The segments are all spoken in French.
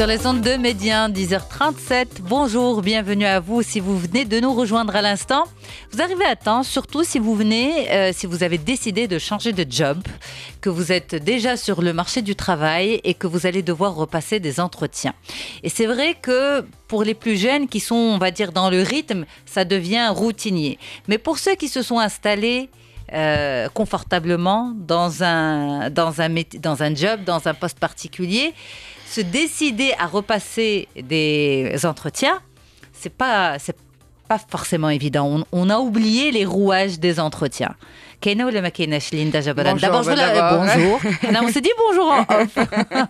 Sur les ondes de Médien, 10h37. Bonjour, bienvenue à vous si vous venez de nous rejoindre à l'instant. Vous arrivez à temps, surtout si vous venez, euh, si vous avez décidé de changer de job, que vous êtes déjà sur le marché du travail et que vous allez devoir repasser des entretiens. Et c'est vrai que pour les plus jeunes qui sont, on va dire, dans le rythme, ça devient routinier. Mais pour ceux qui se sont installés, euh, confortablement dans un, dans, un, dans un job, dans un poste particulier. Se décider à repasser des entretiens, c'est pas, pas forcément évident. On, a oublié les rouages des entretiens. Jabaran. D'abord, euh, bonjour. on s'est dit bonjour en off.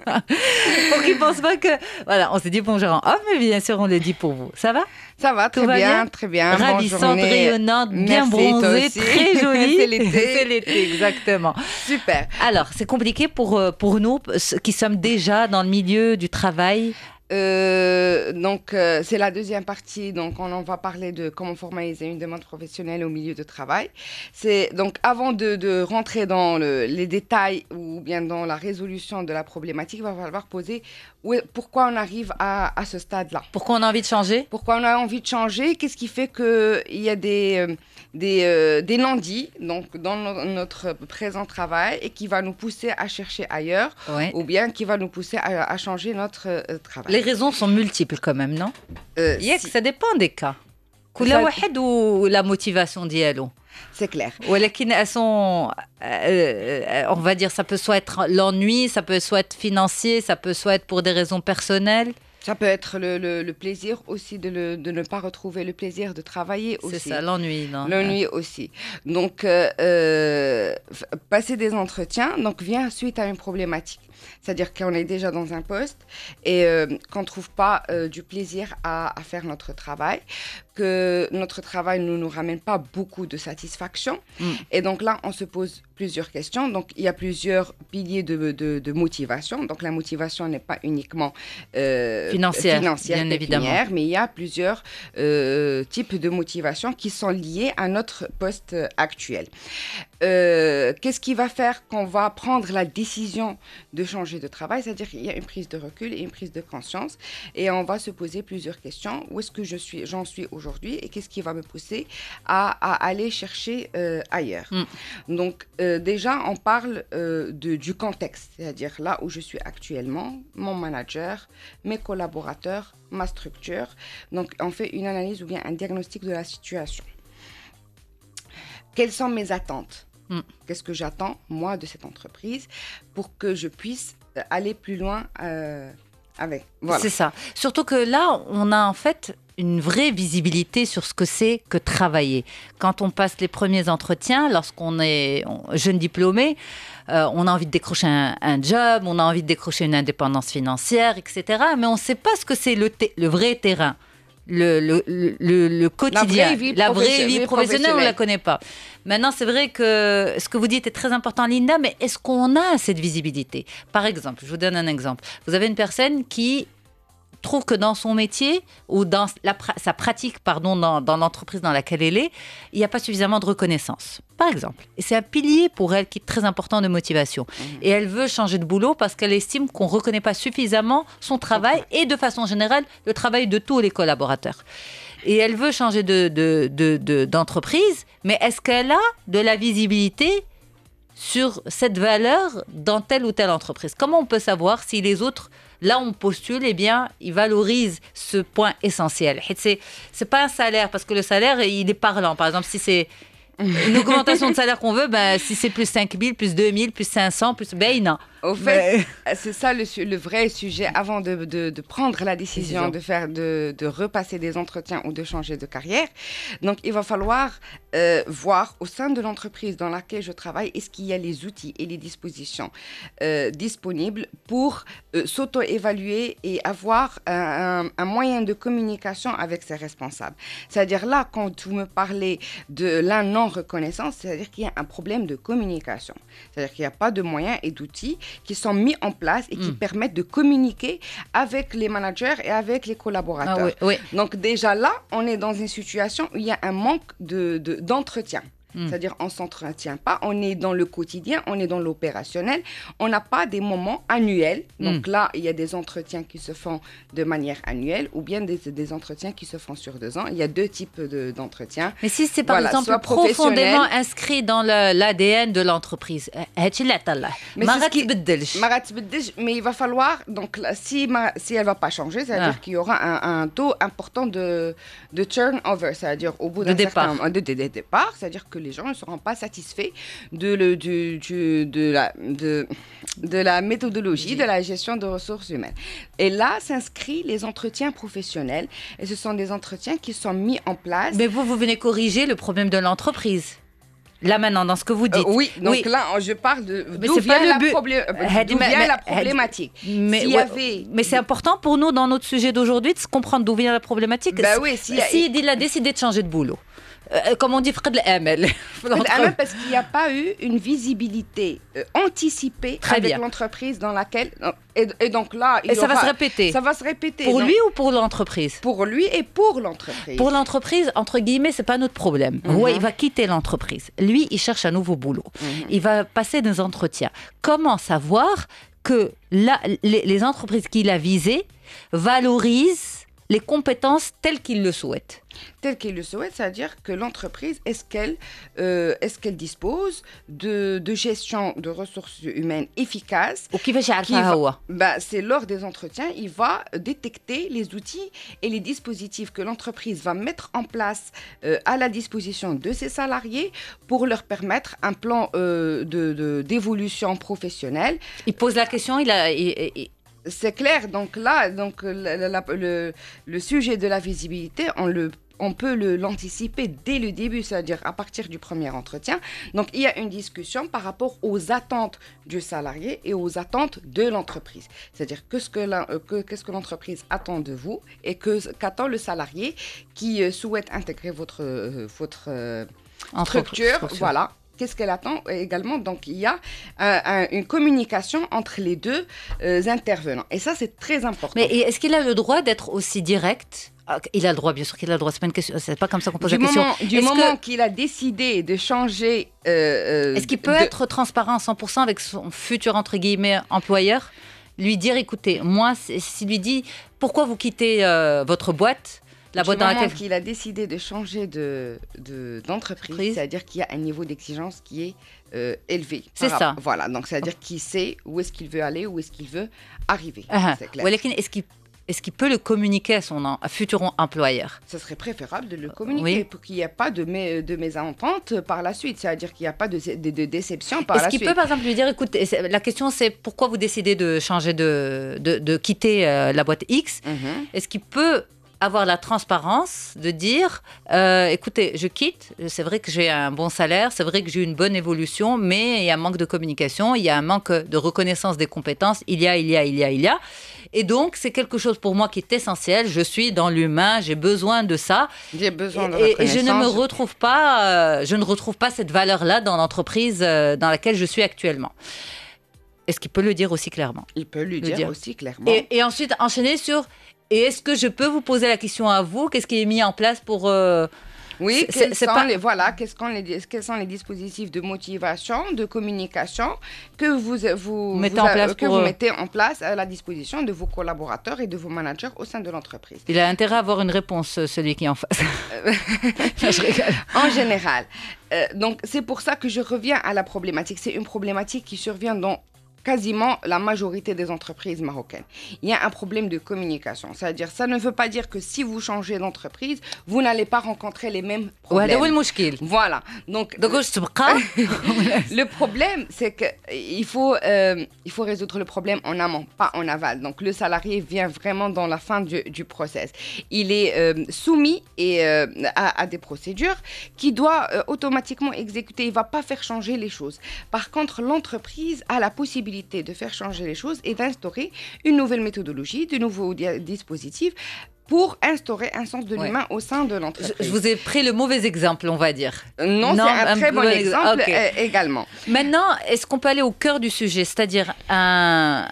pour qu'ils pensent pas que. Voilà, on s'est dit bonjour en off, mais bien sûr, on le dit pour vous. Ça va Ça va, très Tout va bien, très bien. Ravissante, rayonnante, bien bronzée, très jolie. c'est l'été. c'est l'été, exactement. Super. Alors, c'est compliqué pour, euh, pour nous qui sommes déjà dans le milieu du travail euh, donc, euh, c'est la deuxième partie. Donc, on, en va parler de comment formaliser une demande professionnelle au milieu de travail. C'est donc avant de, de rentrer dans le, les détails ou bien dans la résolution de la problématique, il va falloir poser pourquoi on arrive à, à ce stade-là. Pourquoi on a envie de changer Pourquoi on a envie de changer Qu'est-ce qui fait qu'il y a des euh, des, euh, des donc dans notre présent travail et qui va nous pousser à chercher ailleurs ou bien qui va nous pousser à, changer notre euh, travail. Les raisons sont multiples quand même, non euh, si... Ça dépend des cas. la ou la motivation C'est clair. sont, euh, euh, on va dire, ça peut soit être l'ennui, ça peut soit être financier, ça peut soit être pour des raisons personnelles. Ça peut être le, plaisir aussi de, ne pas retrouver le plaisir de travailler aussi. C'est ça, l'ennui. L'ennui aussi. Donc, euh, euh, passer des entretiens donc, vient suite à une problématique. C'est-à-dire qu'on est déjà dans un poste et euh, qu'on ne trouve pas du plaisir à, à, faire notre travail que notre travail ne nous ramène pas beaucoup de satisfaction. Mm. Et donc là, on se pose plusieurs questions. Donc il y a plusieurs piliers de, motivation. Donc la motivation n'est pas uniquement euh, financière, bien évidemment. mais il y a plusieurs euh, types de motivation qui sont liées à notre poste euh, actuel. Euh, qu'est-ce qui va faire qu'on va prendre la décision de changer de travail C'est-à-dire qu'il y a une prise de recul et une prise de conscience et on va se poser plusieurs questions. Où est-ce que je suis, j'en suis aujourd'hui et qu'est-ce qui va me pousser à, aller chercher euh, ailleurs mm. Donc euh, déjà, on parle du contexte, c'est-à-dire là où je suis actuellement, mon manager, mes collaborateurs, ma structure. Donc on fait une analyse ou bien un diagnostic de la situation quelles sont mes attentes Mm. Qu'est-ce que j'attends, moi, de cette entreprise pour que je puisse euh, aller plus loin euh, avec C'est ça. Surtout que là, on a en fait une vraie visibilité sur ce que c'est que travailler. Quand on passe les premiers entretiens, lorsqu'on est jeune diplômé, euh, on a envie de décrocher un, job, on a envie de décrocher une indépendance financière, etc. Mais on ne sait pas ce que c'est le vrai terrain le, le, quotidien, la vraie vie, professionnelle, on ne la connaît pas. Maintenant, c'est vrai que ce que vous dites est très important, Linda, mais est-ce qu'on a cette visibilité Par exemple, je vous donne un exemple. Vous avez une personne qui trouve que dans son métier ou dans sa pratique, pardon, dans, l'entreprise dans laquelle elle est, il n'y a pas suffisamment de reconnaissance, par exemple. Et c'est un pilier pour elle qui est très important de motivation. Mhm. Et elle veut changer de boulot parce qu'elle estime qu'on ne reconnaît pas suffisamment son travail et de façon générale le travail de tous les collaborateurs. Et elle veut changer d'entreprise, de, mais est-ce qu'elle a de la visibilité sur cette valeur dans telle ou telle entreprise. Comment on peut savoir si les autres, là on postule, eh bien, ils valorisent ce point essentiel C'est pas un salaire, parce que le salaire, il est parlant. Par exemple, si c'est une augmentation de salaire qu'on veut, ben, si c'est plus 5 000, plus 2 000, plus 500, plus... Ben, non. Au fait, euh, c'est ça le, vrai sujet. Avant de, prendre la décision de, faire, de, repasser des entretiens ou de changer de carrière, donc il va falloir euh, voir au sein de l'entreprise dans laquelle je travaille, est-ce qu'il y a les outils et les dispositions euh, disponibles pour s'auto-évaluer et avoir un, un, moyen de communication avec ses responsables. C'est-à-dire là, quand vous me parlez de la non-reconnaissance, c'est-à-dire qu'il y a un problème de communication. C'est-à-dire qu'il n'y a pas de moyens et d'outils qui sont mis en place et qui hmm. permettent de communiquer avec les managers et avec les collaborateurs. Ah Donc déjà là, on est dans une situation où il y a un manque d'entretien. Hmm. C'est-à-dire, on ne s'entretient pas, on est dans le quotidien, on est dans l'opérationnel, on n'a pas des moments annuels. Hmm. Donc là, il y a des entretiens qui se font de manière annuelle ou bien des, entretiens qui se font sur deux ans. Il y a deux types d'entretiens. Mais si c'est par exemple profondément inscrit dans l'ADN de l'entreprise, euh, euh, mais, mais il va falloir, donc si, si elle ne va pas changer, c'est-à-dire ah. qu'il y aura un, taux important de, de turnover, c'est-à-dire au bout d'un départ. de, départ, c'est-à-dire les gens ne seront pas satisfaits de, la, méthodologie de la gestion de ressources humaines. Et là s'inscrivent les entretiens professionnels. Et ce sont des entretiens qui sont mis en place. Mais vous, vous venez corriger le problème de l'entreprise là maintenant dans ce que vous euh, dites. oui, donc là je parle de d'où vient, la problématique. Mais, c'est important pour nous dans notre sujet d'aujourd'hui de se comprendre d'où vient la problématique. Bah il a décidé de changer de boulot. Euh, comme on dit, parce qu'il n'y a pas eu une visibilité euh, anticipée avec l'entreprise dans laquelle. Et, donc là. Il et ça va se répéter. Ça va se répéter. Pour lui ou pour l'entreprise Pour lui et pour l'entreprise. Pour l'entreprise, entre guillemets, c'est pas notre problème. Mhm. Oui il va quitter l'entreprise. Lui, il cherche un nouveau boulot. Mhm. Il va passer des entretiens. Comment savoir que les, les entreprises qu'il a visées valorisent les compétences telles qu'il le souhaite Telles qu'il le souhaite, c'est-à-dire que l'entreprise, est-ce qu'elle euh, qu'elle dispose de, gestion de ressources humaines efficaces Ou qui bah, C'est lors des entretiens, il va détecter les outils et les dispositifs que l'entreprise va mettre en place euh, à la disposition de ses salariés pour leur permettre un plan euh, d'évolution professionnelle. Il pose la question, il a... C'est clair. Donc là, donc, euh, le, sujet de la visibilité, on le on peut l'anticiper dès le début, c'est-à-dire à partir du premier entretien. Donc il y a une discussion par rapport aux attentes du salarié et aux attentes de l'entreprise. C'est-à-dire euh, qu'est-ce que l'entreprise attend de vous et qu'attend le salarié qui euh, souhaite intégrer votre, structure, structure, voilà, qu'est-ce qu'elle attend également Donc, il y a euh, une communication entre les deux euh, intervenants. Et ça, c'est très important. Mais est-ce qu'il a le droit d'être aussi direct ah, il a le droit, bien sûr qu'il a le droit. C'est pas comme ça qu'on pose du la question. Du moment qu'il a décidé de changer. Euh, est-ce qu'il peut être transparent à 100% avec son futur, entre guillemets, employeur Lui dire écoutez, moi, s'il lui dit pourquoi vous quittez votre boîte la boîte dans laquelle qu'il a décidé de changer de d'entreprise, c'est-à-dire qu'il y a un niveau d'exigence qui est euh, élevé. C'est ça. Voilà, donc c'est-à-dire qu'il sait où est-ce qu'il veut aller, où est-ce qu'il veut arriver. Ah, ah. C'est clair. est-ce qu'il est-ce peut le communiquer à son futur employeur Ce serait préférable de le communiquer pour qu'il n'y ait pas de, de mésentente par la suite, c'est-à-dire qu'il n'y a pas de, déception par la suite. Est-ce qu'il peut par exemple lui dire, écoute, la question c'est pourquoi vous décidez de changer de, de, quitter euh, la boîte X mhm. Est-ce qu'il peut avoir la transparence de dire euh, écoutez, je quitte, c'est vrai que j'ai un bon salaire, c'est vrai que j'ai une bonne évolution, mais il y a un manque de communication, il y a un manque de reconnaissance des compétences, il y a, il y a, il y a, il y a. Et donc, c'est quelque chose pour moi qui est essentiel. Je suis dans l'humain, j'ai besoin de ça. J'ai besoin de reconnaissance. et, je ne me retrouve pas, euh, je ne retrouve pas cette valeur-là dans l'entreprise euh, dans laquelle je suis actuellement. Est-ce qu'il peut le dire aussi clairement Il peut lui le dire, aussi clairement. Et, et ensuite enchaîner sur et est-ce que je peux vous poser la question à vous Qu'est-ce qui est mis en place pour... Euh, oui, c'est pas... les, voilà, quels sont les dispositifs de motivation, de communication que vous, vous, mettez en place à la disposition de vos collaborateurs et de vos managers au sein de l'entreprise. Il a intérêt à avoir une réponse, euh, celui qui est en face. Euh, en général. donc, c'est pour ça que je reviens à la problématique. C'est une problématique qui survient dans quasiment la majorité des entreprises marocaines. Il y a un problème de communication. C'est-à-dire, ça ne veut pas dire que si vous changez d'entreprise, vous n'allez pas rencontrer les mêmes problèmes. Voilà. Donc, le problème, c'est qu'il euh, faut, euh, il faut résoudre le problème en amont, pas en aval. Donc, le salarié vient vraiment dans la fin du, du process. Il est euh, soumis et, à, des procédures qui doit automatiquement exécuter. Il ne va pas faire changer les choses. Par contre, l'entreprise a la possibilité de faire changer les choses et d'instaurer une nouvelle méthodologie, de nouveaux dispositifs pour instaurer un sens de l'humain au sein de l'entreprise. Je, vous ai pris le mauvais exemple, on va dire. Non, c'est un, très bon, exemple euh, également. Maintenant, est-ce qu'on peut aller au cœur du sujet, c'est-à-dire un,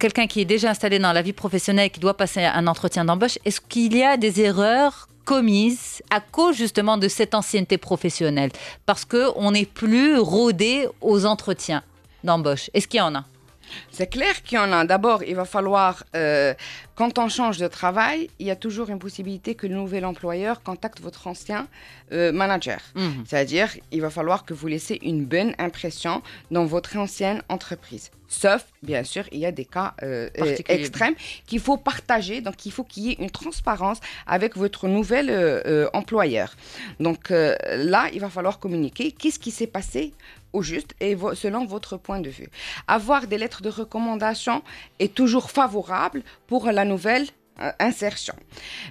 quelqu'un qui est déjà installé dans la vie professionnelle, et qui doit passer un entretien d'embauche, est-ce qu'il y a des erreurs commises à cause justement de cette ancienneté professionnelle parce qu'on n'est plus rodé aux entretiens d'embauche. Est-ce qu'il y en a c'est clair qu'il y en a. D'abord, il va falloir, euh, quand on change de travail, il y a toujours une possibilité que le nouvel employeur contacte votre ancien euh, manager. Mhm. C'est-à-dire, il va falloir que vous laissez une bonne impression dans votre ancienne entreprise. Sauf, bien sûr, il y a des cas euh, extrêmes qu'il faut partager. Donc, il faut qu'il y ait une transparence avec votre nouvel employeur. Donc, là, il va falloir communiquer. Qu'est-ce qui s'est passé juste et selon votre point de vue. Avoir des lettres de recommandation est toujours favorable pour la nouvelle euh, insertion.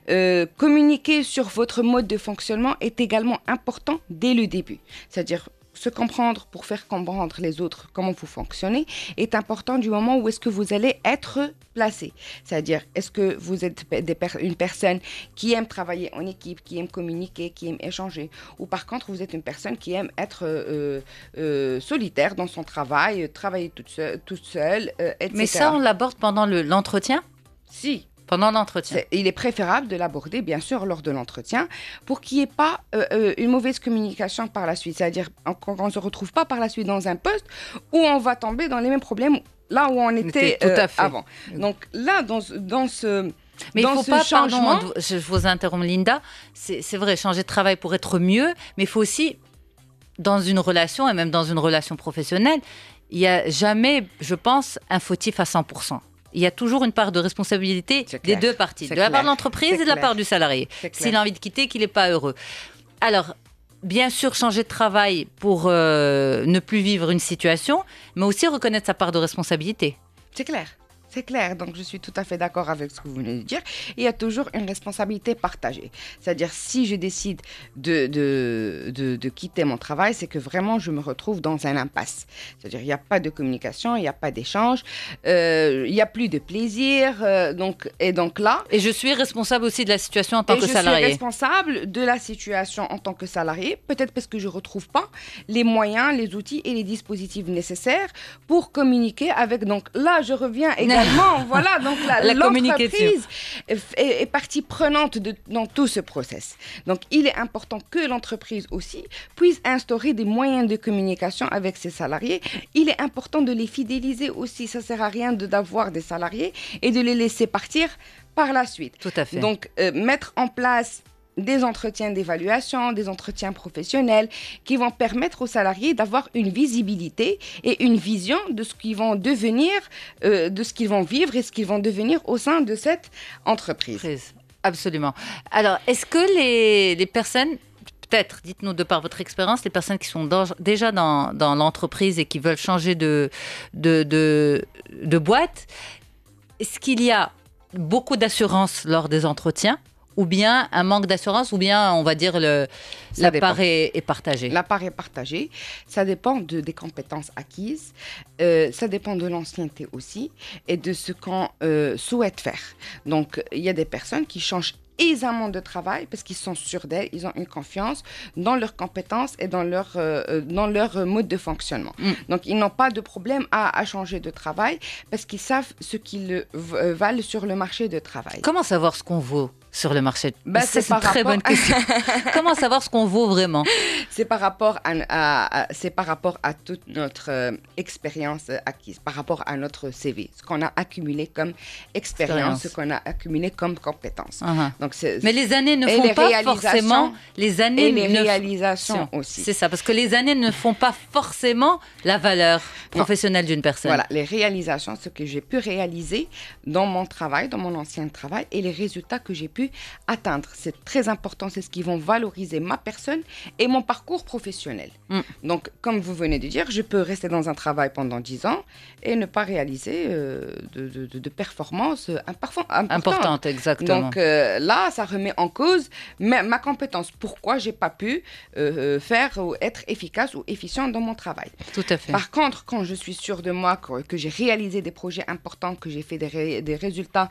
Euh, communiquer sur votre mode de fonctionnement est également important dès le début. C'est-à-dire, se comprendre pour faire comprendre les autres comment vous fonctionnez est important du moment où est-ce que vous allez être placé. C'est-à-dire, est-ce que vous êtes une personne qui aime travailler en équipe, qui aime communiquer, qui aime échanger, ou par contre, vous êtes une personne qui aime être euh, euh, solitaire dans son travail, travailler toute seule, euh, etc. Mais ça, on l'aborde pendant l'entretien si, pendant l'entretien. Il est préférable de l'aborder, bien sûr, lors de l'entretien, pour qu'il n'y ait pas euh, euh, une mauvaise communication par la suite. C'est-à-dire qu'on ne se retrouve pas par la suite dans un poste où on va tomber dans les mêmes problèmes là où on était, euh, avant. Donc là, dans, dans ce... Mais il faut pas, changement... je vous interromps Linda, c'est vrai, changer de travail pour être mieux, mais il faut aussi, dans une relation, et même dans une relation professionnelle, il n'y a jamais, je pense, un fautif à 100% il y a toujours une part de responsabilité des deux parties, de la part de l'entreprise et de la part du salarié. S'il a envie de quitter, qu'il n'est pas heureux. Alors, bien sûr, changer de travail pour euh, ne plus vivre une situation, mais aussi reconnaître sa part de responsabilité. C'est clair. C'est clair, donc je suis tout à fait d'accord avec ce que vous venez de dire. Il y a toujours une responsabilité partagée. C'est-à-dire, si je décide de, de, quitter mon travail, c'est que vraiment je me retrouve dans un impasse. C'est-à-dire, il n'y a pas de communication, il n'y a pas d'échange, euh, il n'y a plus de plaisir. Euh, donc, et donc là. Et je suis responsable aussi de la situation en tant que salarié. Je suis responsable de la situation en tant que salarié, peut-être parce que je ne retrouve pas les moyens, les outils et les dispositifs nécessaires pour communiquer avec. Donc là, je reviens également voilà, donc la, la l'entreprise est, partie prenante dans tout ce process. Donc, il est important que l'entreprise aussi puisse instaurer des moyens de communication avec ses salariés. Il est important de les fidéliser aussi. Ça sert à rien de, d'avoir des salariés et de les laisser partir par la suite. Tout à fait. Donc, euh, mettre en place des entretiens d'évaluation, des entretiens professionnels qui vont permettre aux salariés d'avoir une visibilité et une vision de ce qu'ils vont devenir, euh, de ce qu'ils vont vivre et ce qu'ils vont devenir au sein de cette entreprise. Absolument. Alors, est-ce que les, personnes peut-être, dites-nous de par votre expérience, les personnes qui sont déjà dans, l'entreprise et qui veulent changer de, de, de boîte, est-ce qu'il y a beaucoup d'assurance lors des entretiens ou bien un manque d'assurance, ou bien, on va dire, le, la part est, partagée La part est partagée. Ça dépend de, des compétences acquises. Euh, ça dépend de l'ancienneté aussi et de ce qu'on euh, souhaite faire. Donc, il y a des personnes qui changent aisément de travail parce qu'ils sont sûrs d'elles, ils ont une confiance dans leurs compétences et dans leur, euh, dans leur mode de fonctionnement. Mm. Donc, ils n'ont pas de problème à, à, changer de travail parce qu'ils savent ce qu'ils valent sur le marché de travail. Comment savoir ce qu'on vaut sur le marché bah, C'est une très bonne question. Comment savoir ce qu'on vaut vraiment C'est par rapport à, c'est par rapport à toute notre euh, expérience euh, acquise, par rapport à notre CV, ce qu'on a accumulé comme expérience, ce qu'on a accumulé comme compétence. Ah ah. Mais les années ne font pas forcément les années les réalisations aussi. C'est ça, parce que les années ne font pas forcément la valeur professionnelle d'une personne. Voilà, les réalisations, ce que j'ai pu réaliser dans mon travail, dans mon ancien travail, et les résultats que j'ai pu atteindre. C'est très important, c'est ce qui vont valoriser ma personne et mon parcours professionnel. Mm. Donc, comme vous venez de dire, je peux rester dans un travail pendant 10 ans et ne pas réaliser euh, de, de, de performances euh, importantes. exactement. Donc euh, là, ça remet en cause ma, compétence. Pourquoi j'ai pas pu faire ou être efficace ou efficient dans mon travail. Tout à fait. Par contre, quand je suis sûre de moi, que, j'ai réalisé des projets importants, que j'ai fait des résultats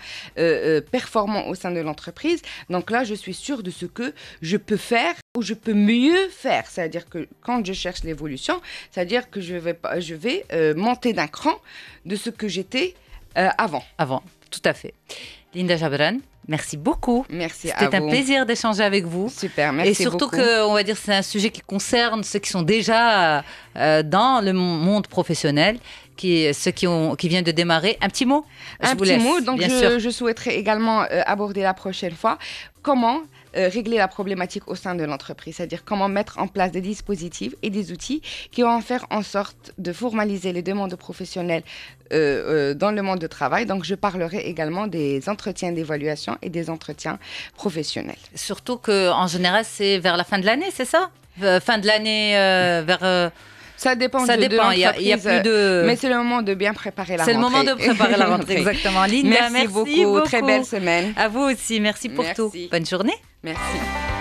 performants au sein de l'entreprise, donc là, je suis sûre de ce que je peux faire ou je peux mieux faire. C'est-à-dire que quand je cherche l'évolution, c'est-à-dire que je vais, je vais euh, monter d'un cran de ce que j'étais euh, avant. Avant, tout à fait. Linda Jabran, Merci beaucoup. Merci à vous. C'était un plaisir d'échanger avec vous. Super, merci. Et surtout que, on va dire, c'est un sujet qui concerne ceux qui sont déjà euh, dans le monde professionnel qui, ceux qui, ont, qui viennent de démarrer. Un petit mot Un petit mot, donc je, souhaiterais également euh, aborder la prochaine fois comment euh, régler la problématique au sein de l'entreprise, c'est-à-dire comment mettre en place des dispositifs et des outils qui vont faire en sorte de formaliser les demandes professionnelles euh, dans le monde du travail. Donc, je parlerai également des entretiens d'évaluation et des entretiens professionnels. Surtout qu'en général, c'est vers la fin de l'année, c'est ça Fin de l'année, vers ça dépend. Ça de, dépend. Il y, a plus de. Mais c'est le moment de bien préparer la rentrée. C'est le moment de préparer la rentrée. Exactement. Linda, merci, beaucoup. Très belle semaine. À vous aussi. Merci pour tout. Bonne journée. Merci.